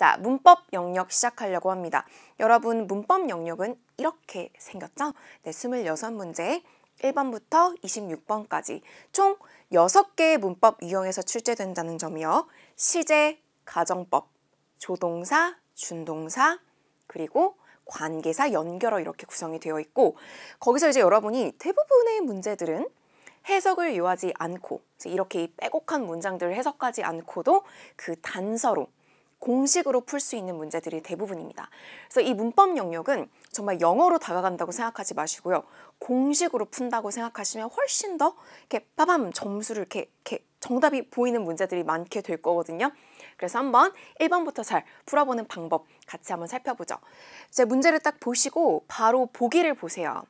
자, 문법 영역 시작하려고 합니다. 여러분, 문법 영역은 이렇게 생겼죠? 네, 26문제 1번부터 26번까지 총 6개의 문법 유형에서 출제된다는 점이요. 시제, 가정법, 조동사, 준동사, 그리고 관계사 연결어 이렇게 구성이 되어 있고 거기서 이제 여러분이 대부분의 문제들은 해석을 요하지 않고 이렇게 빼곡한 문장들을 해석하지 않고도 그 단서로 공식으로 풀 수 있는 문제들이 대부분입니다. 그래서 이 문법 영역은 정말 영어로 다가간다고 생각하지 마시고요. 공식으로 푼다고 생각하시면 훨씬 더 이렇게 빠밤 점수를 이렇게, 이렇게 정답이 보이는 문제들이 많게 될 거거든요. 그래서 한번 1번부터 잘 풀어보는 방법 같이 한번 살펴보죠. 이제 문제를 딱 보시고 바로 보기를 보세요.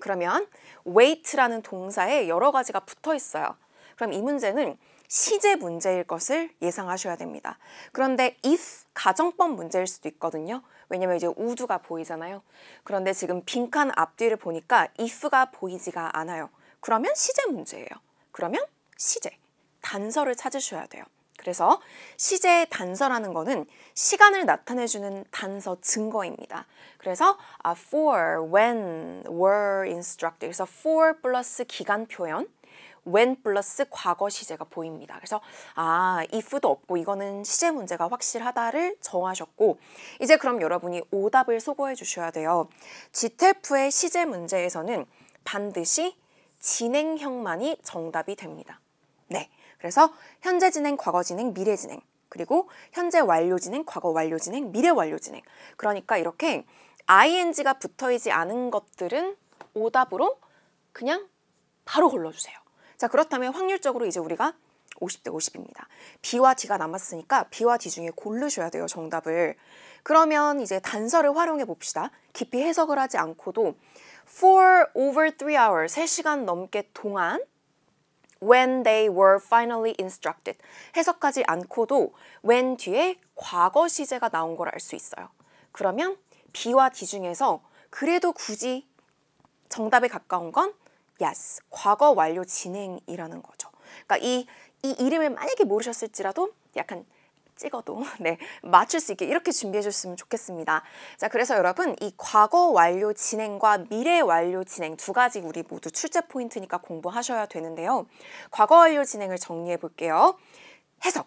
그러면 wait라는 동사에 여러 가지가 붙어 있어요. 그럼 이 문제는 시제 문제일 것을 예상하셔야 됩니다. 그런데 if 가정법 문제일 수도 있거든요. 왜냐면 이제 우두가 보이잖아요. 그런데 지금 빈칸 앞뒤를 보니까 if가 보이지가 않아요. 그러면 시제 문제예요. 그러면 시제, 단서를 찾으셔야 돼요. 그래서 시제 단서라는 거는 시간을 나타내주는 단서 증거입니다. 그래서 아, for, when, were instructed. 그래서 for 플러스 기간 표현, when 플러스 과거 시제가 보입니다. 그래서 아, if도 없고 이거는 시제 문제가 확실하다를 정하셨고 이제 그럼 여러분이 오답을 소고해 주셔야 돼요. GTF의 시제 문제에서는 반드시 진행형만이 정답이 됩니다. 네, 그래서 현재 진행, 과거 진행, 미래 진행 그리고 현재 완료 진행, 과거 완료 진행, 미래 완료 진행 그러니까 이렇게 ing가 붙어있지 않은 것들은 오답으로 그냥 바로 골라주세요. 자 그렇다면 확률적으로 이제 우리가 50대 50입니다. B와 D가 남았으니까 B와 D 중에 고르셔야 돼요, 정답을. 그러면 이제 단서를 활용해 봅시다. 깊이 해석을 하지 않고도 for over 3 hours, 3시간 넘게 동안 when they were finally instructed 해석하지 않고도 when 뒤에 과거 시제가 나온 걸 알 수 있어요. 그러면 B와 D 중에서 그래도 굳이 정답에 가까운 건 yes, 과거 완료 진행이라는 거죠. 그러니까 이, 이 이름을 만약에 모르셨을지라도 약간 찍어도 네 맞출 수 있게 이렇게 준비해 주셨으면 좋겠습니다. 자 그래서 여러분 이 과거 완료 진행과 미래 완료 진행 두 가지 우리 모두 출제 포인트니까 공부하셔야 되는데요. 과거 완료 진행을 정리해 볼게요. 해석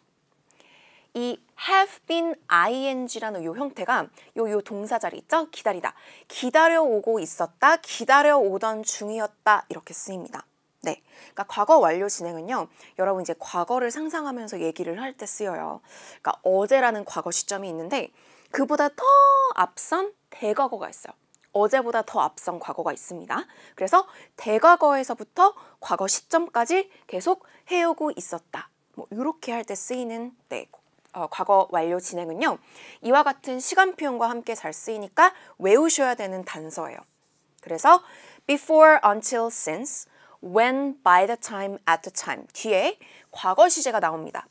이 have been ing라는 요 형태가 요 요 동사 자리 있죠? 기다리다. 기다려오고 있었다, 기다려오던 중이었다 이렇게 쓰입니다. 네, 그러니까 과거 완료 진행은요. 여러분 이제 과거를 상상하면서 얘기를 할 때 쓰여요. 그러니까 어제라는 과거 시점이 있는데 그보다 더 앞선 대과거가 있어요. 어제보다 더 앞선 과거가 있습니다. 그래서 대과거에서부터 과거 시점까지 계속 해오고 있었다. 뭐 이렇게 할 때 쓰이는 네, 어, 과거 완료 진행은요. 이와 같은 시간 표현과 함께 잘 쓰이니까 외우셔야 되는 단서예요. 그래서 before, until, since, when, by the time, at the time 뒤에 과거 시제가 나옵니다.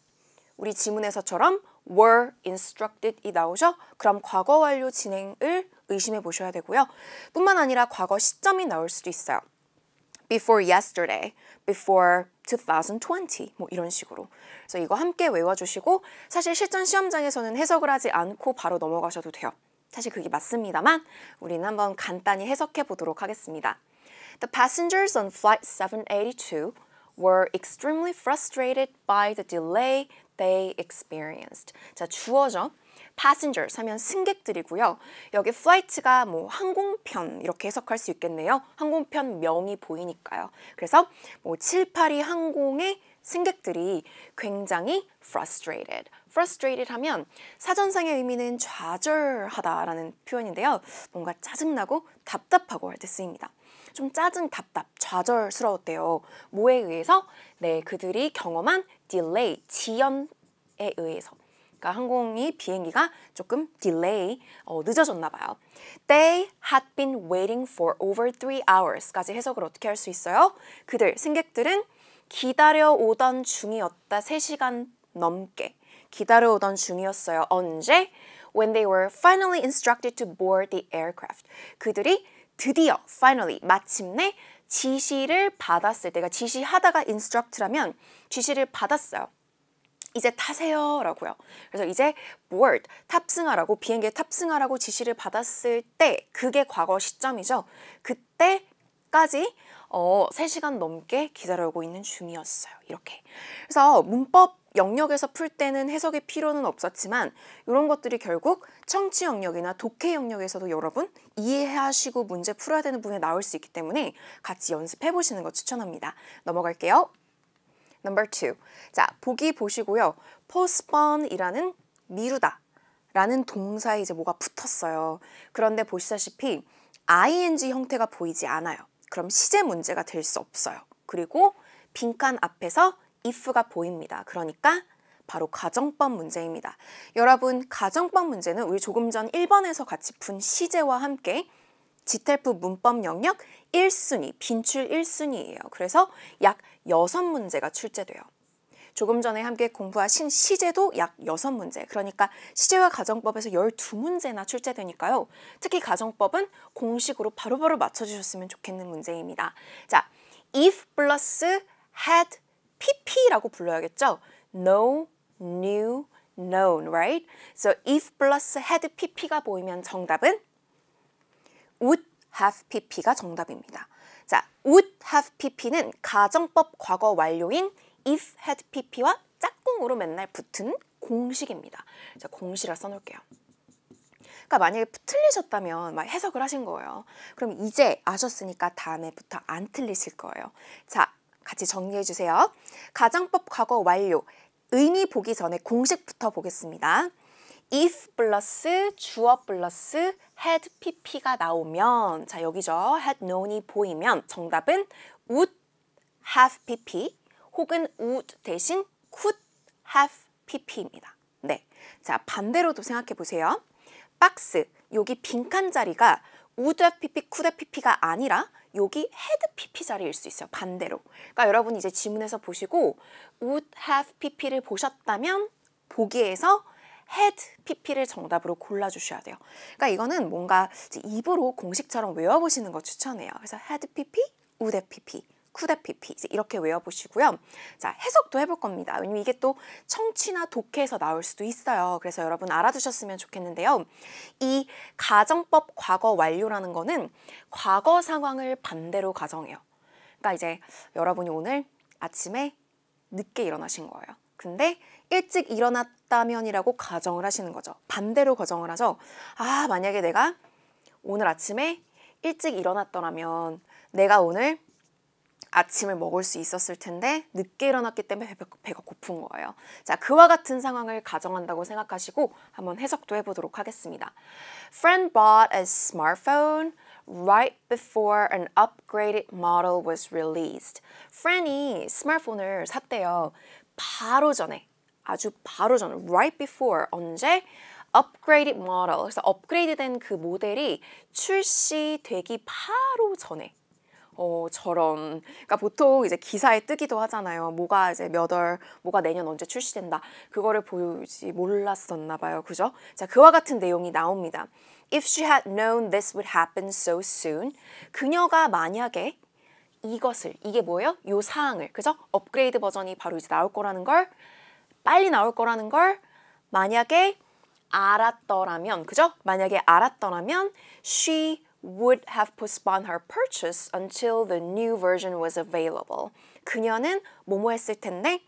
우리 지문에서처럼 were instructed이 나오죠? 그럼 과거 완료 진행을 의심해 보셔야 되고요. 뿐만 아니라 과거 시점이 나올 수도 있어요. before yesterday, before 2020뭐 이런 식으로. 그래서 이거 함께 외워주시고 사실 실전 시험장에서는 해석을 하지 않고 바로 넘어가셔도 돼요. 사실 그게 맞습니다만 우리는 한번 간단히 해석해 보도록 하겠습니다. The passengers on flight 782 were extremely frustrated by the delay they experienced. 자, 주어죠. passengers 하면 승객들이고요. 여기 flight가 뭐 항공편 이렇게 해석할 수 있겠네요. 항공편 명이 보이니까요. 그래서 뭐 782 항공의 승객들이 굉장히 frustrated. frustrated 하면 사전상의 의미는 좌절하다라는 표현인데요. 뭔가 짜증나고 답답하고 할 때 쓰입니다. 좀 짜증, 답답, 좌절스러웠대요. 뭐에 의해서? 네, 그들이 경험한 delay, 지연에 의해서 그러니까 항공이 비행기가 조금 delay 어, 늦어졌나 봐요. They had been waiting for over three hours까지 해석을 어떻게 할 수 있어요? 그들 승객들은 기다려오던 중이었다. 3시간 넘게 기다려오던 중이었어요. 언제? When they were finally instructed to board the aircraft. 그들이 드디어 finally 마침내 지시를 받았을 때가 그러니까 지시하다가 instruct라면 지시를 받았어요. 이제 타세요 라고요. 그래서 이제 board 탑승하라고 비행기에 탑승하라고 지시를 받았을 때 그게 과거 시점이죠. 그때까지 어, 3시간 넘게 기다리고 있는 중이었어요. 이렇게. 그래서 문법 영역에서 풀 때는 해석의 필요는 없었지만 이런 것들이 결국 청취 영역이나 독해 영역에서도 여러분 이해하시고 문제 풀어야 되는 부분에 나올 수 있기 때문에 같이 연습해 보시는 거 추천합니다. 넘어갈게요. Number two. 자, 보기 보시고요. postpone이라는 미루다 라는 동사에 이제 뭐가 붙었어요. 그런데 보시다시피 ing 형태가 보이지 않아요. 그럼 시제 문제가 될 수 없어요. 그리고 빈칸 앞에서 if가 보입니다. 그러니까 바로 가정법 문제입니다. 여러분 가정법 문제는 우리 조금 전 1번에서 같이 푼 시제와 함께 지텔프 문법 영역 1순위, 빈출 1순위예요. 그래서 약 여섯 문제가 출제돼요. 조금 전에 함께 공부하신 시제도 약 6문제, 그러니까 시제와 가정법에서 12문제나 출제되니까요. 특히 가정법은 공식으로 바로바로 바로 맞춰주셨으면 좋겠는 문제입니다. 자, if 플러스 had, pp라고 불러야겠죠? no, n e w known, right? So if 플러스 had pp가 보이면 정답은 would have pp가 정답입니다. 자, would have pp는 가정법 과거 완료인 if had pp와 짝꿍으로 맨날 붙은 공식입니다. 자, 공식을 써놓을게요. 그러니까 만약에 틀리셨다면 막 해석을 하신 거예요. 그럼 이제 아셨으니까 다음에부터 안 틀리실 거예요. 자, 같이 정리해 주세요. 가정법 과거 완료. 의미 보기 전에 공식부터 보겠습니다. if 플러스 주어 플러스 had pp가 나오면 자 여기죠. had known이 보이면 정답은 would have pp 혹은 would 대신 could have pp입니다. 네, 자 반대로도 생각해 보세요. 박스 여기 빈칸 자리가 would have pp, could have pp가 아니라 여기 h a d pp 자리일 수 있어요. 반대로. 그러니까 여러분 이제 지문에서 보시고 would have pp를 보셨다면 보기에서 head pp를 정답으로 골라주셔야 돼요. 그러니까 이거는 뭔가 입으로 공식처럼 외워보시는 거 추천해요. 그래서 head pp, 우대 pp, 쿠데 PP 이렇게 외워보시고요. 자 해석도 해볼 겁니다. 왜냐면 이게 또 청취나 독해에서 나올 수도 있어요. 그래서 여러분 알아두셨으면 좋겠는데요. 이 가정법 과거 완료라는 거는 과거 상황을 반대로 가정해요. 그러니까 이제 여러분이 오늘 아침에 늦게 일어나신 거예요. 근데 일찍 일어났다면이라고 가정을 하시는 거죠. 반대로 가정을 하죠. 아, 만약에 내가 오늘 아침에 일찍 일어났더라면 내가 오늘 아침을 먹을 수 있었을 텐데 늦게 일어났기 때문에 배가 고픈 거예요. 자, 그와 같은 상황을 가정한다고 생각하시고 한번 해석도 해보도록 하겠습니다. Friend bought a smartphone right before an upgraded model was released. Friend이 스마트폰을 샀대요. 바로 전에 아주 바로 전에 right before 언제 upgraded model 그래서 업그레이드된 그 모델이 출시되기 바로 전에 어, 저런 그러니까 보통 이제 기사에 뜨기도 하잖아요. 뭐가 이제 몇 월, 뭐가 내년 언제 출시된다. 그거를 보지 몰랐었나 봐요. 그죠? 자, 그와 같은 내용이 나옵니다. If she had known this would happen so soon. 그녀가 만약에 이것을 이게 뭐예요? 요 사항을 그죠? 업그레이드 버전이 바로 이제 나올 거라는 걸 빨리 나올 거라는 걸 만약에 알았더라면 그죠? 만약에 알았더라면 she would have postponed her purchase until the new version was available. 그녀는 뭐뭐 했을 텐데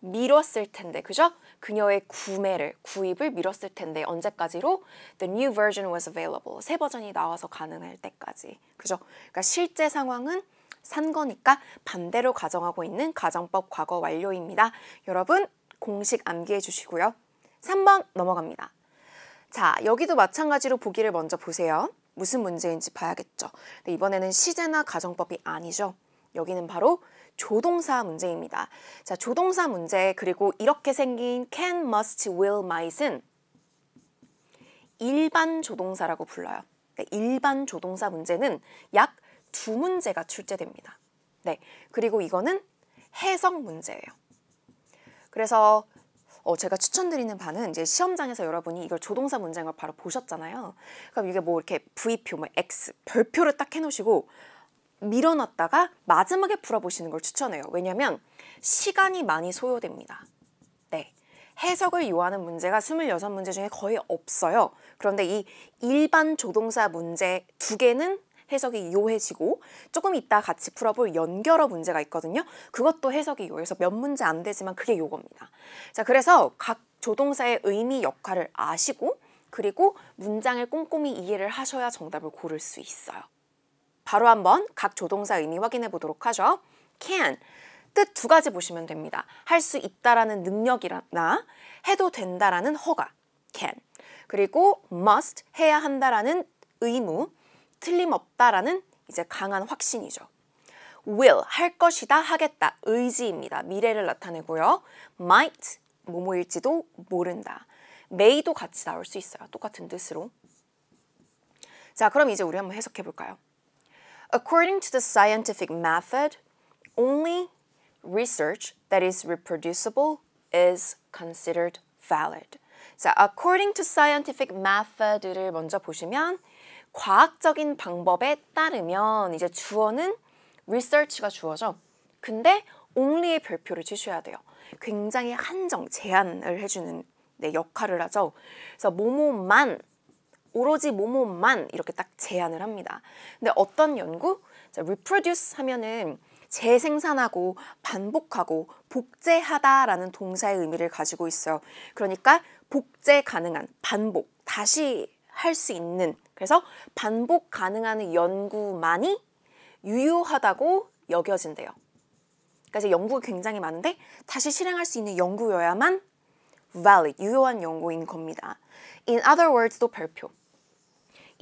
미뤘을 텐데 그죠? 그녀의 구매를 구입을 미뤘을 텐데 언제까지로 the new version was available. 새 버전이 나와서 가능할 때까지. 그죠? 그러니까 실제 상황은 산 거니까 반대로 가정하고 있는 가정법 과거 완료입니다. 여러분 공식 암기해 주시고요. 3번 넘어갑니다. 자, 여기도 마찬가지로 보기를 먼저 보세요. 무슨 문제인지 봐야겠죠. 근데 이번에는 시제나 가정법이 아니죠. 여기는 바로 조동사 문제입니다. 자, 조동사 문제 그리고 이렇게 생긴 can, must, will, might은 일반 조동사라고 불러요. 일반 조동사 문제는 약두 문제가 출제됩니다. 네, 그리고 이거는 해석 문제예요. 그래서 어, 제가 추천드리는 바는 이제 시험장에서 여러분이 이걸 조동사 문제인 걸 바로 보셨잖아요. 그럼 이게 뭐 이렇게 V표, 뭐 X, 별표를 딱 해놓으시고 밀어놨다가 마지막에 풀어보시는 걸 추천해요. 왜냐면 시간이 많이 소요됩니다. 네. 해석을 요하는 문제가 26문제 중에 거의 없어요. 그런데 이 일반 조동사 문제 두 개는 해석이 요해지고 조금 이따 같이 풀어볼 연결어 문제가 있거든요. 그것도 해석이 요해서 몇 문제 안 되지만 그게 요겁니다. 자 그래서 각 조동사의 의미 역할을 아시고 그리고 문장을 꼼꼼히 이해를 하셔야 정답을 고를 수 있어요. 바로 한번 각 조동사 의미 확인해 보도록 하죠. can 뜻 두 가지 보시면 됩니다. 할 수 있다라는 능력이나 해도 된다라는 허가 can 그리고 must 해야 한다라는 의무 틀림없다라는 이제 강한 확신이죠. will 할 것이다 하겠다 의지입니다. 미래를 나타내고요. might 뭐뭐일지도 모른다. may도 같이 나올 수 있어요. 똑같은 뜻으로. 자, 그럼 이제 우리 한번 해석해 볼까요? According to the scientific method, only research that is reproducible is considered valid. 자, according to scientific method를 먼저 보시면 과학적인 방법에 따르면 이제 주어는 research가 주어죠. 근데 only의 별표를 치셔야 돼요. 굉장히 한정, 제한을 해주는 네, 역할을 하죠. 그래서 모모만 오로지 모모만 이렇게 딱 제한을 합니다. 근데 어떤 연구? 자, reproduce 하면은 재생산하고 반복하고 복제하다라는 동사의 의미를 가지고 있어요. 그러니까 복제 가능한 반복, 다시 할수 있는 그래서 반복 가능한 연구만이 유효하다고 여겨진대요. 그러니까 이제 연구가 굉장히 많은데 다시 실행할 수 있는 연구여야만 valid, 유효한 연구인 겁니다. In other words도 별표.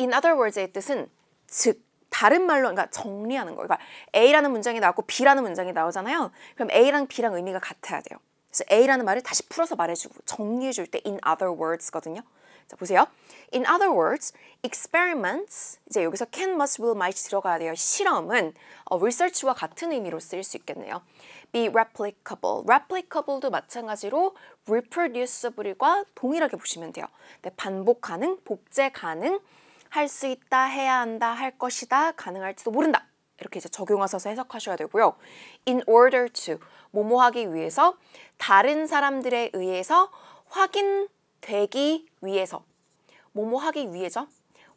In other words의 뜻은 즉, 다른 말로 그러니까 정리하는 거예요. 그러니까 A라는 문장이 나왔고 B라는 문장이 나오잖아요. 그럼 A랑 B랑 의미가 같아야 돼요. 그래서 A라는 말을 다시 풀어서 말해주고 정리해줄 때 in other words거든요. 자, 보세요. In other words, experiments, 이제 여기서 can, must, will, might 들어가야 돼요. 실험은 어, research와 같은 의미로 쓰일 수 있겠네요. be replicable. replicable도 마찬가지로 reproducible과 동일하게 보시면 돼요. 네, 반복 가능, 복제 가능, 할 수 있다, 해야 한다, 할 것이다, 가능할지도 모른다. 이렇게 이제 적용하셔서 해석하셔야 되고요. in order to, 뭐뭐 하기 위해서 다른 사람들에 의해서 확인 되기 위해서 뭐뭐 하기 위해서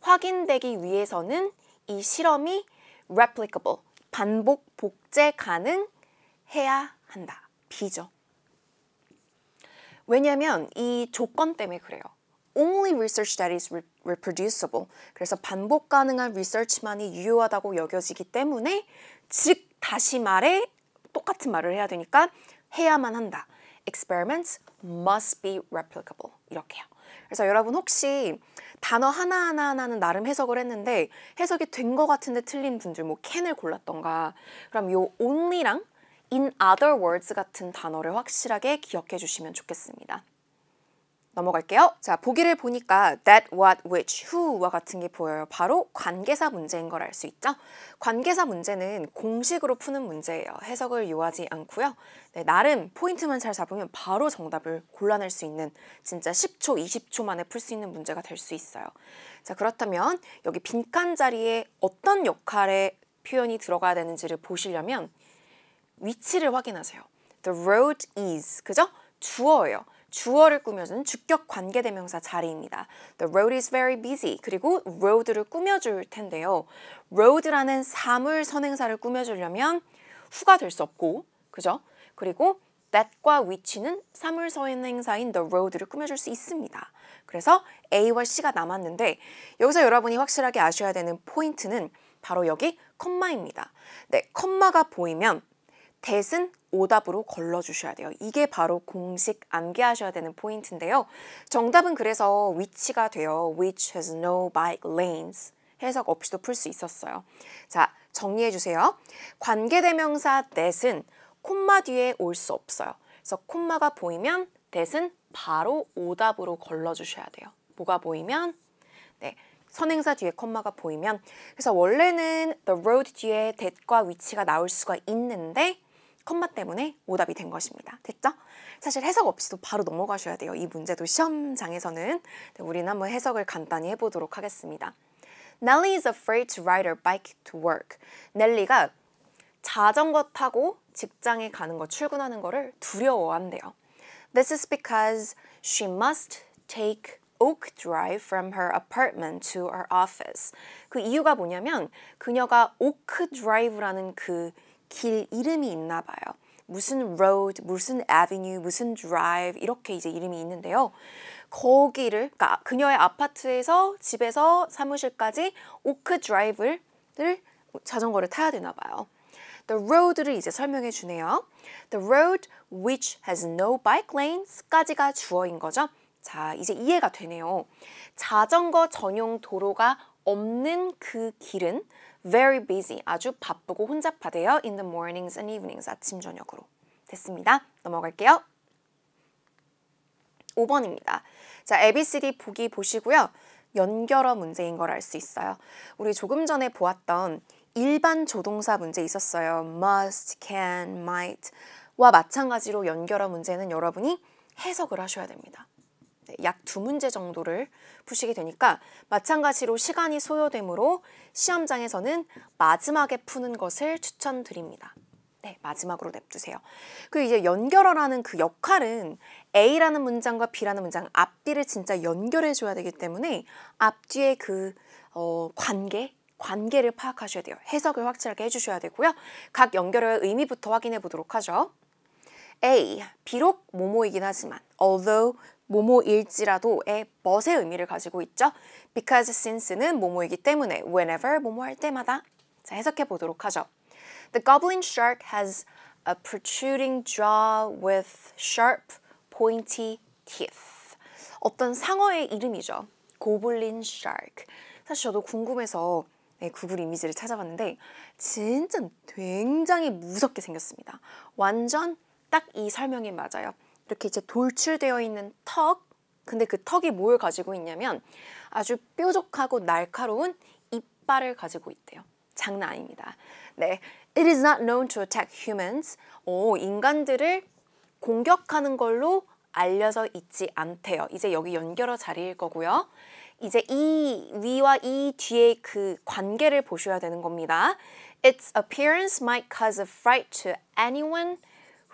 확인되기 위해서는 이 실험이 replicable 반복 복제 가능해야 한다. 비죠 왜냐하면 이 조건 때문에 그래요. Only research that is reproducible. 그래서 반복 가능한 리서치만이 유효하다고 여겨지기 때문에 즉 다시 말해 똑같은 말을 해야 되니까 해야만 한다. experiments must be replicable. 이렇게요. 그래서 여러분 혹시 단어 하나하나 하나는 나름 해석을 했는데 해석이 된 것 같은데 틀린 분들 뭐 can을 골랐던가 그럼 요 only랑 in other words 같은 단어를 확실하게 기억해 주시면 좋겠습니다. 넘어갈게요. 자, 보기를 보니까 that, what, which, who와 같은 게 보여요. 바로 관계사 문제인 걸 알 수 있죠? 관계사 문제는 공식으로 푸는 문제예요. 해석을 요하지 않고요. 네, 나름 포인트만 잘 잡으면 바로 정답을 골라낼 수 있는 진짜 10초, 20초 만에 풀 수 있는 문제가 될 수 있어요. 자, 그렇다면 여기 빈칸 자리에 어떤 역할의 표현이 들어가야 되는지를 보시려면 위치를 확인하세요. The road is, 그죠? 주어예요. 주어를 꾸며준 주격 관계대명사 자리입니다. The road is very busy. 그리고 road를 꾸며줄 텐데요. road라는 사물 선행사를 꾸며주려면 후가 될 수 없고, 그죠? 그리고 that과 which는 사물 선행사인 the road를 꾸며줄 수 있습니다. 그래서 A와 C가 남았는데 여기서 여러분이 확실하게 아셔야 되는 포인트는 바로 여기 컴마입니다. 네, 컴마가 보이면 대은 오답으로 걸러주셔야 돼요. 이게 바로 공식 암기하셔야 되는 포인트인데요. 정답은 그래서 위치가 돼요. Which has no bike lanes. 해석 없이도 풀 수 있었어요. 자, 정리해주세요. 관계대명사 that은 콤마 뒤에 올 수 없어요. 그래서 콤마가 보이면 that은 바로 오답으로 걸러주셔야 돼요. 뭐가 보이면? 네, 선행사 뒤에 콤마가 보이면 그래서 원래는 the road 뒤에 that과 위치가 나올 수가 있는데 컴마 때문에 오답이 된 것입니다. 됐죠? 사실 해석 없이도 바로 넘어가셔야 돼요. 이 문제도 시험장에서는 네, 우리는 한번 해석을 간단히 해보도록 하겠습니다. Nelly is afraid to ride her bike to work. 넬리가 자전거 타고 직장에 가는 거, 출근하는 거를 두려워한대요. This is because she must take Oak Drive from her apartment to her office. 그 이유가 뭐냐면 그녀가 오크 드라이브라는 그길 이름이 있나 봐요. 무슨 road, 무슨 avenue, 무슨 drive 이렇게 이제 이름이 있는데요. 거기를 그러니까 그녀의 아파트에서 집에서 사무실까지 오크 드라이브를 자전거를 타야 되나 봐요. The road를 이제 설명해 주네요. The road which has no bike lanes까지가 주어인 거죠. 자, 이제 이해가 되네요. 자전거 전용 도로가 없는 그 길은 very busy, 아주 바쁘고 혼잡하대요. in the mornings and evenings, 아침, 저녁으로. 됐습니다. 넘어갈게요. 5번입니다. 자, ABCD 보기 보시고요. 연결어 문제인 걸 알 수 있어요. 우리 조금 전에 보았던 일반 조동사 문제 있었어요. must, can, might 와 마찬가지로 연결어 문제는 여러분이 해석을 하셔야 됩니다. 네, 약두 문제 정도를 푸시게 되니까 마찬가지로 시간이 소요되므로 시험장에서는 마지막에 푸는 것을 추천드립니다. 네, 마지막으로 냅두세요. 그 이제 연결어라는 그 역할은 A라는 문장과 B라는 문장 앞뒤를 진짜 연결해 줘야 되기 때문에 앞뒤의 그 어, 관계 관계를 파악하셔야 돼요. 해석을 확실하게 해주셔야 되고요. 각 연결어의 의미부터 확인해 보도록 하죠. A. 비록 모모이긴 하지만 although 모모일지라도의 멋의 의미를 가지고 있죠. Because since는 모모이기 때문에 whenever 모모 할 때마다 자 해석해 보도록 하죠. The goblin shark has a protruding jaw with sharp pointy teeth. 어떤 상어의 이름이죠. 고블린 shark. 사실 저도 궁금해서 네, 구글 이미지를 찾아봤는데 진짜 굉장히 무섭게 생겼습니다. 완전 딱 이 설명이 맞아요. 이렇게 이제 돌출되어 있는 턱 근데 그 턱이 뭘 가지고 있냐면 아주 뾰족하고 날카로운 이빨을 가지고 있대요. 장난 아닙니다. 네, It is not known to attack humans. 오, 인간들을 공격하는 걸로 알려져 있지 않대요. 이제 여기 연결어 자리일 거고요. 이제 이 위와 이 뒤의 그 관계를 보셔야 되는 겁니다. Its appearance might cause a fright to anyone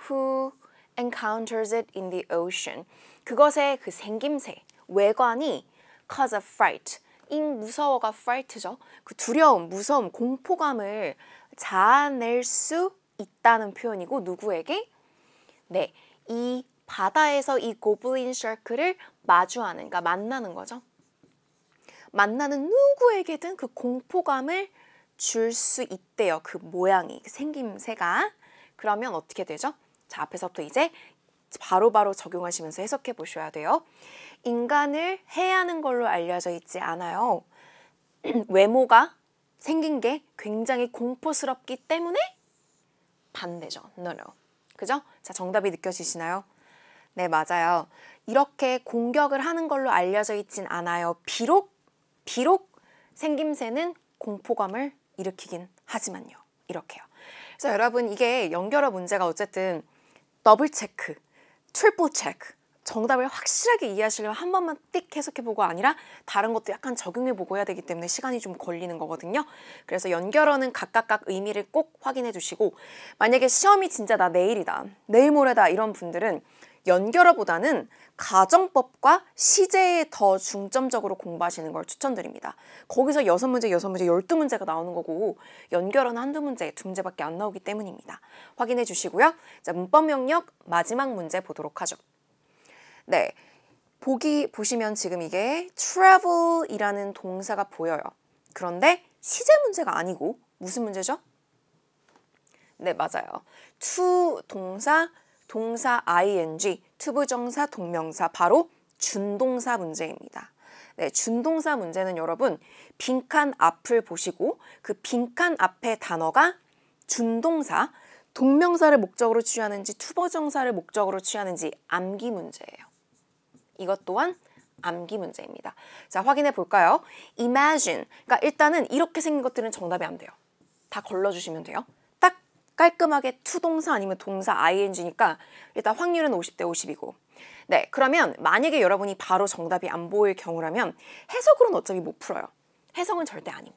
who encounters it in the ocean. 그것의 그 생김새, 외관이 cause a fright. 인 무서워가 fright죠. 그 두려움, 무서움, 공포감을 자아낼 수 있다는 표현이고 누구에게? 네, 이 바다에서 이 고블린 샤크를 마주하는, 그러니까 만나는 거죠. 만나는 누구에게든 그 공포감을 줄 수 있대요. 그 모양이, 그 생김새가. 그러면 어떻게 되죠? 자, 앞에서부터 이제 바로바로 바로 적용하시면서 해석해 보셔야 돼요. 인간을 해하는 야 걸로 알려져 있지 않아요. 외모가 생긴 게 굉장히 공포스럽기 때문에 반대죠. No, no. 그죠? 자, 정답이 느껴지시나요? 네, 맞아요. 이렇게 공격을 하는 걸로 알려져 있진 않아요. 비록, 비록 생김새는 공포감을 일으키긴 하지만요. 이렇게요. 그래서 여러분, 이게 연결어 문제가 어쨌든 더블 체크, 트리플 체크 정답을 확실하게 이해하시려면 한 번만 띡 해석해보고 아니라 다른 것도 약간 적용해보고 해야 되기 때문에 시간이 좀 걸리는 거거든요. 그래서 연결어는 각각각 의미를 꼭 확인해주시고 만약에 시험이 진짜 나 내일이다, 내일 모레다 이런 분들은 연결어보다는 가정법과 시제에 더 중점적으로 공부하시는 걸 추천드립니다. 거기서 여섯 문제, 여섯 문제, 열두 문제가 나오는 거고 연결어는 한두 문제, 두 문제밖에 안 나오기 때문입니다. 확인해 주시고요. 자, 문법 영역 마지막 문제 보도록 하죠. 네, 보기 보시면 지금 이게 travel이라는 동사가 보여요. 그런데 시제 문제가 아니고 무슨 문제죠? 네, 맞아요. to 동사 동사 ing, 투부정사, 동명사 바로 준동사 문제입니다. 네, 준동사 문제는 여러분 빈칸 앞을 보시고 그 빈칸 앞에 단어가 준동사, 동명사를 목적으로 취하는지 투버정사를 목적으로 취하는지 암기 문제예요. 이것 또한 암기 문제입니다. 자, 확인해 볼까요? imagine. 그러니까 일단은 이렇게 생긴 것들은 정답이 안 돼요. 다 걸러주시면 돼요. 깔끔하게 투동사 아니면 동사 ing니까 일단 확률은 50대 50이고 네 그러면 만약에 여러분이 바로 정답이 안 보일 경우라면 해석으로는 어차피 못 풀어요. 해석은 절대 아님.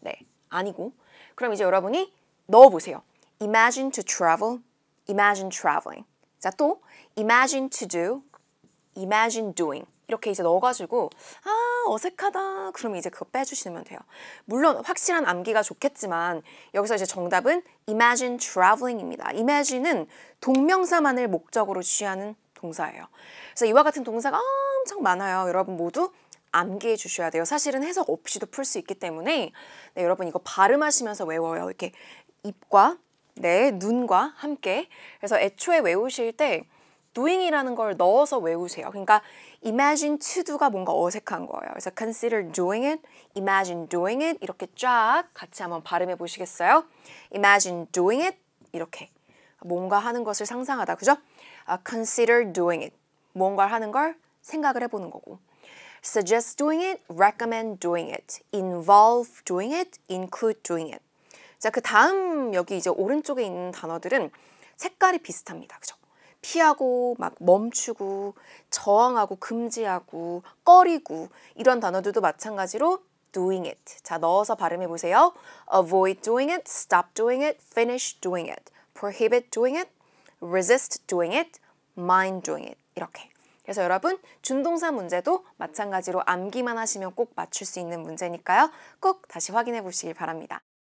네 아니고 그럼 이제 여러분이 넣어보세요. Imagine to travel, imagine traveling. 자 또 imagine to do, imagine doing. 이렇게 이제 넣어가지고 아 어색하다 그러면 이제 그거 빼주시면 돼요. 물론 확실한 암기가 좋겠지만 여기서 이제 정답은 imagine traveling입니다. imagine은 동명사만을 목적으로 취하는 동사예요. 그래서 이와 같은 동사가 엄청 많아요. 여러분 모두 암기해 주셔야 돼요. 사실은 해석 없이도 풀 수 있기 때문에 네, 여러분 이거 발음하시면서 외워요. 이렇게 입과 네, 눈과 함께. 그래서 애초에 외우실 때 doing이라는 걸 넣어서 외우세요. 그러니까 imagine to do가 뭔가 어색한 거예요. 그래서 consider doing it, imagine doing it 이렇게 쫙 같이 한번 발음해 보시겠어요? imagine doing it 이렇게 뭔가 하는 것을 상상하다 그죠? Uh, consider doing it 뭔가를 하는 걸 생각을 해보는 거고 suggest doing it, recommend doing it, involve doing it, include doing it 자, 그 다음 여기 이제 오른쪽에 있는 단어들은 색깔이 비슷합니다. 그죠? 피하고 막 멈추고 저항하고 금지하고 꺼리고 이런 단어들도 마찬가지로 doing it. 자, 넣어서 발음해 보세요. avoid doing it, stop doing it, finish doing it, prohibit doing it, resist doing it, mind doing it. 이렇게. 그래서 여러분 준동사 문제도 마찬가지로 암기만 하시면 꼭 맞출 수 있는 문제니까요. 꼭 다시 확인해 보시길 바랍니다.